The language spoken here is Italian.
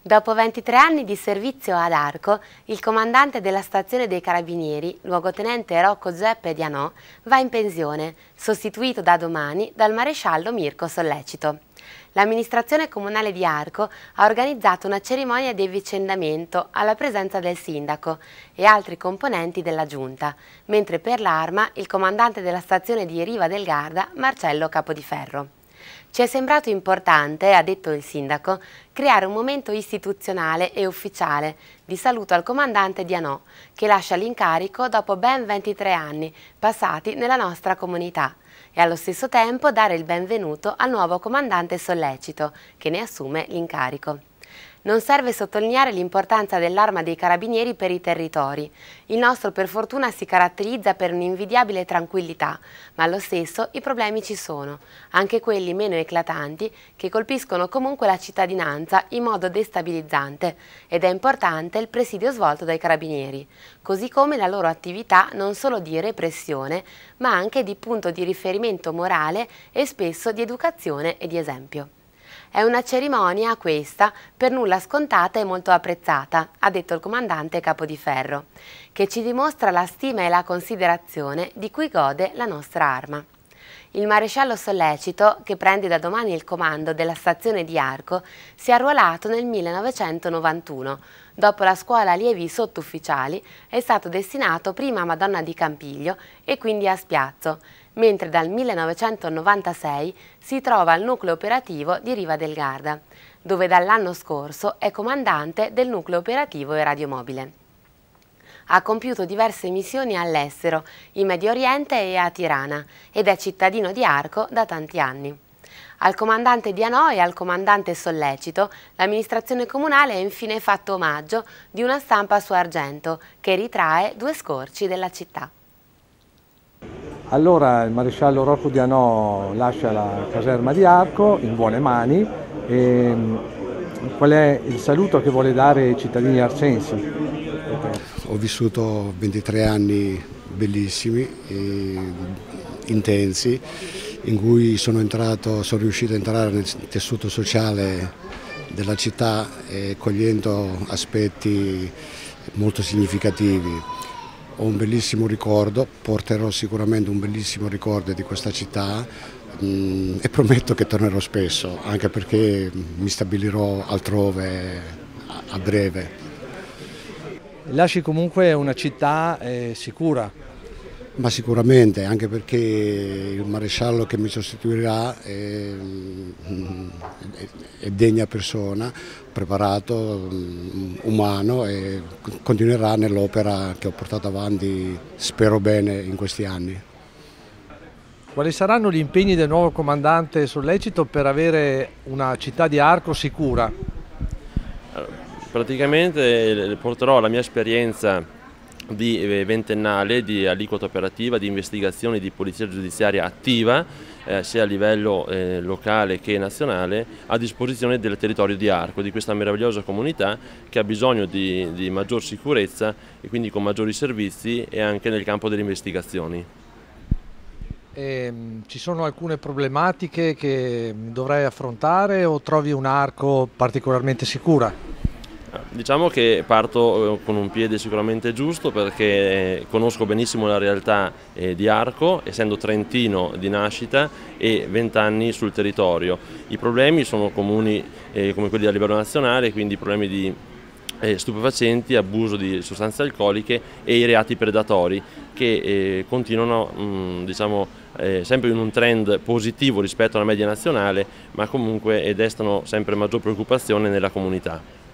Dopo 23 anni di servizio ad Arco, il comandante della stazione dei Carabinieri, luogotenente Rocco Zeppe Dianò, va in pensione, sostituito da domani dal maresciallo Mirko Sollecito. L'amministrazione comunale di Arco ha organizzato una cerimonia di avvicendamento alla presenza del sindaco e altri componenti della giunta, mentre per l'arma il comandante della stazione di Riva del Garda, Marcello Capodiferro. Ci è sembrato importante, ha detto il sindaco, creare un momento istituzionale e ufficiale di saluto al comandante Dianò, che lascia l'incarico dopo ben 23 anni passati nella nostra comunità e allo stesso tempo dare il benvenuto al nuovo comandante Sollecito, che ne assume l'incarico. Non serve sottolineare l'importanza dell'arma dei carabinieri per i territori. Il nostro per fortuna si caratterizza per un'invidiabile tranquillità, ma allo stesso i problemi ci sono, anche quelli meno eclatanti che colpiscono comunque la cittadinanza in modo destabilizzante ed è importante il presidio svolto dai carabinieri, così come la loro attività non solo di repressione, ma anche di punto di riferimento morale e spesso di educazione e di esempio. È una cerimonia, questa, per nulla scontata e molto apprezzata, ha detto il comandante Capo di Ferro, che ci dimostra la stima e la considerazione di cui gode la nostra arma. Il maresciallo Sollecito, che prende da domani il comando della stazione di Arco, si è arruolato nel 1991. Dopo la scuola allievi sottufficiali è stato destinato prima a Madonna di Campiglio e quindi a Spiazzo, mentre dal 1996 si trova al nucleo operativo di Riva del Garda, dove dall'anno scorso è comandante del nucleo operativo e radiomobile. Ha compiuto diverse missioni all'estero, in Medio Oriente e a Tirana, ed è cittadino di Arco da tanti anni. Al comandante Dianò e al comandante Sollecito, l'amministrazione comunale ha infine fatto omaggio di una stampa su argento che ritrae due scorci della città. Allora il maresciallo Rocco Dianò lascia la caserma di Arco in buone mani e mm, qual è il saluto che vuole dare ai cittadini arcensi? Ho vissuto 23 anni bellissimi, intensi, in cui sono, entrato, sono riuscito a entrare nel tessuto sociale della città eh, cogliendo aspetti molto significativi. Ho un bellissimo ricordo, porterò sicuramente un bellissimo ricordo di questa città mh, mm, e prometto che tornerò spesso, anche perché mi stabilirò altrove a, a breve lasci comunque una città eh, sicura. Ma sicuramente, anche perché il maresciallo che mi sostituirà è, è degna persona, preparato, umano e continuerà nell'opera che ho portato avanti, spero bene, in questi anni. Quali saranno gli impegni del nuovo comandante Sollecito per avere una città di Arco sicura? Eh, Praticamente eh, porterò la mia esperienza di eh, ventennale di aliquota operativa, di investigazione di polizia giudiziaria attiva, eh, sia a livello eh, locale che nazionale, a disposizione del territorio di Arco, di questa meravigliosa comunità che ha bisogno di, di maggior sicurezza e quindi con maggiori servizi e anche nel campo delle investigazioni. E, ehm, ci sono alcune problematiche che dovrai affrontare o trovi un arco particolarmente sicura? Diciamo che parto eh, con un piede sicuramente giusto perché eh, conosco benissimo la realtà eh, di Arco, essendo trentino di nascita e vent'anni sul territorio. I problemi sono comuni come quelli a livello nazionale, quindi problemi di stupefacenti, abuso di sostanze alcoliche e i reati predatori che continuano mm, diciamo, sempre in un trend positivo rispetto alla media nazionale ma comunque destano sempre maggior preoccupazione nella comunità.